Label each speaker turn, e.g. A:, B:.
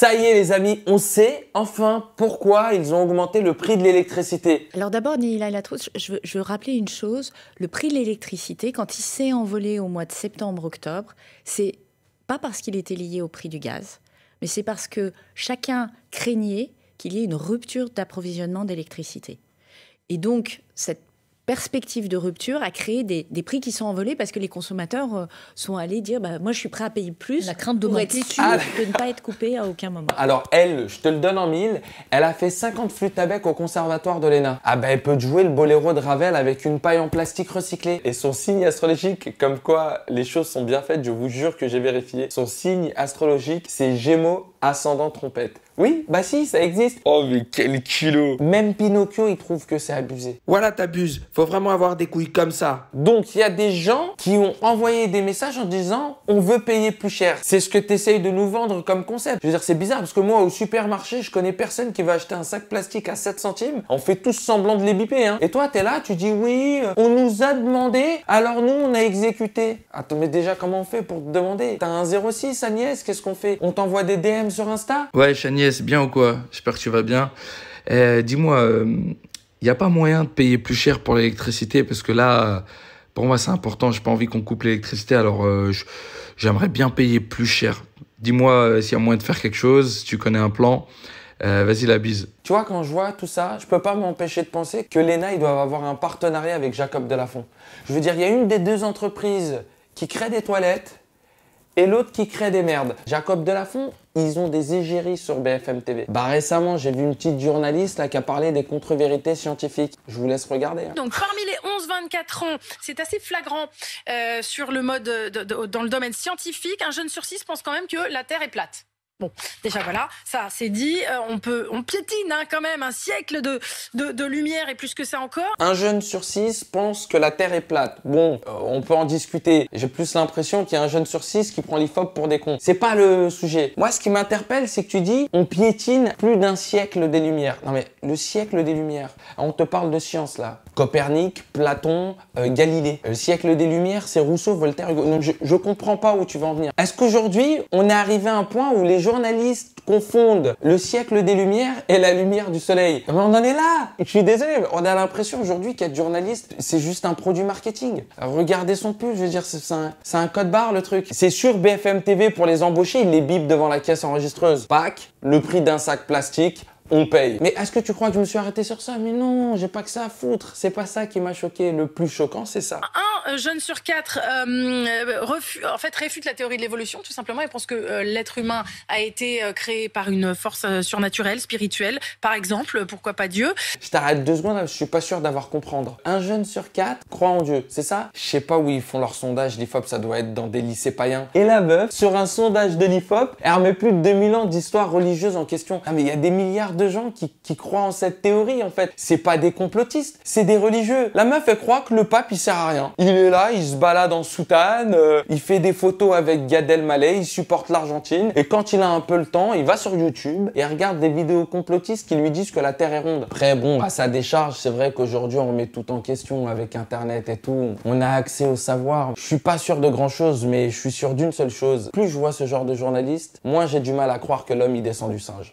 A: Ça y est les amis, on sait enfin pourquoi ils ont augmenté le prix de l'électricité.
B: Alors d'abord, Nihila Latrousse, je je veux rappeler une chose. Le prix de l'électricité, quand il s'est envolé au mois de septembre-octobre, c'est pas parce qu'il était lié au prix du gaz, mais c'est parce que chacun craignait qu'il y ait une rupture d'approvisionnement d'électricité. Et donc, cette perspective de rupture a créé des, prix qui sont envolés parce que les consommateurs euh, sont allés dire bah, Moi, je suis prêt à payer plus La crainte de ne pas être coupé à aucun moment.
A: Alors, elle, je te le donne en mille, elle a fait 50 flûtes à bec au conservatoire de l'ENA. Ah, bah, elle peut jouer le boléro de Ravel avec une paille en plastique recyclée. Et son signe astrologique, comme quoi les choses sont bien faites, je vous jure que j'ai vérifié, son signe astrologique, c'est Gémeaux ascendant trompette. Oui, bah si, ça existe. Oh, mais quel kilo Même Pinocchio, il trouve que c'est abusé. Voilà, t'abuses. Faut vraiment avoir des couilles comme ça. Donc, il y a des gens qui ont envoyé des messages en disant « On veut payer plus cher ». C'est ce que t'essayes de nous vendre comme concept. Je veux dire, c'est bizarre parce que moi, au supermarché, je connais personne qui va acheter un sac plastique à 7 centimes. On fait tous semblant de les biper, hein. Et toi, t'es là, tu dis « Oui, euh, on nous a demandé, alors nous, on a exécuté ». Attends, mais déjà, comment on fait pour te demander T'as un 06, Agnès, qu'est-ce qu'on fait On t'envoie des DM sur Insta Ouais, Chaniès, bien ou quoi J'espère que tu vas bien. Eh, dis-moi, il euh, n'y a pas moyen de payer plus cher pour l'électricité Parce que là, pour moi, c'est important. J'ai pas envie qu'on coupe l'électricité. Alors, euh, j'aimerais bien payer plus cher. Dis-moi euh, s'il y a moyen de faire quelque chose, si tu connais un plan. Vas-y, la bise. Tu vois, quand je vois tout ça, je peux pas m'empêcher de penser que l'ENA, ils doivent avoir un partenariat avec Jacob Delafont. Je veux dire, il y a une des deux entreprises qui crée des toilettes et l'autre qui crée des merdes. Jacob Delafont, ils ont des égéries sur BFM TV. Bah récemment, j'ai vu une petite journaliste là qui a parlé des contre-vérités scientifiques. Je vous laisse regarder. Hein. Donc
C: parmi les 11-24 ans, c'est assez flagrant euh, sur le mode dans le domaine scientifique. Un jeune sur six pense quand même que la Terre est plate. Bon, déjà voilà, ça c'est dit. Euh, on peut, on piétine hein, quand même un siècle de, de, lumière et plus que ça encore.
A: Un jeune sur six pense que la Terre est plate. Bon, euh, on peut en discuter. J'ai plus l'impression qu'il y a un jeune sur six qui prend l'IFOP pour des cons. C'est pas le sujet. Moi, ce qui m'interpelle, c'est que tu dis, on piétine plus d'un siècle des lumières. Non mais le siècle des lumières. On te parle de science là. Copernic, Platon, euh, Galilée. Le siècle des Lumières, c'est Rousseau, Voltaire, Hugo. je, comprends pas où tu vas en venir. Est-ce qu'aujourd'hui, on est arrivé à un point où les journalistes confondent le siècle des Lumières et la lumière du soleil on en est là Je suis désolé, on a l'impression aujourd'hui qu'être journaliste, c'est juste un produit marketing. Regardez son pull, je veux dire, c'est un, code barre le truc. C'est sur BFM TV pour les embaucher, ils les bip devant la caisse enregistreuse. Pack, le prix d'un sac plastique, on paye. Mais est-ce que tu crois que je me suis arrêté sur ça Mais non, j'ai pas que ça à foutre. C'est pas ça qui m'a choqué. Le plus choquant, c'est ça.
C: Ah, un euh, jeune sur quatre euh, euh, en fait, réfute la théorie de l'évolution, tout simplement. Il pense que l'être humain a été créé par une force surnaturelle, spirituelle, par exemple, pourquoi pas Dieu. Je t'arrête deux secondes, je
A: suis pas sûr d'avoir comprendre. Un jeune sur quatre croit en Dieu, c'est ça Je sais pas où ils font leur sondage, l'IFOP, ça doit être dans des lycées païens. Et la meuf, sur un sondage de l'IFOP, elle remet plus de 2000 ans d'histoire religieuse en question. Ah mais il y a des milliards de gens qui, croient en cette théorie, en fait. C'est pas des complotistes, c'est des religieux. La meuf, elle croit que le pape, il sert à rien il est là, il se balade en soutane, euh, il fait des photos avec Gad Elmaleh, il supporte l'Argentine. Et quand il a un peu le temps, il va sur YouTube et regarde des vidéos complotistes qui lui disent que la Terre est ronde. Après, bon, à sa décharge, c'est vrai qu'aujourd'hui, on met tout en question avec Internet et tout. On a accès au savoir. Je suis pas sûr de grand chose, mais je suis sûr d'une seule chose. Plus je vois ce genre de journaliste, moins j'ai du mal à croire que l'homme y descend du singe.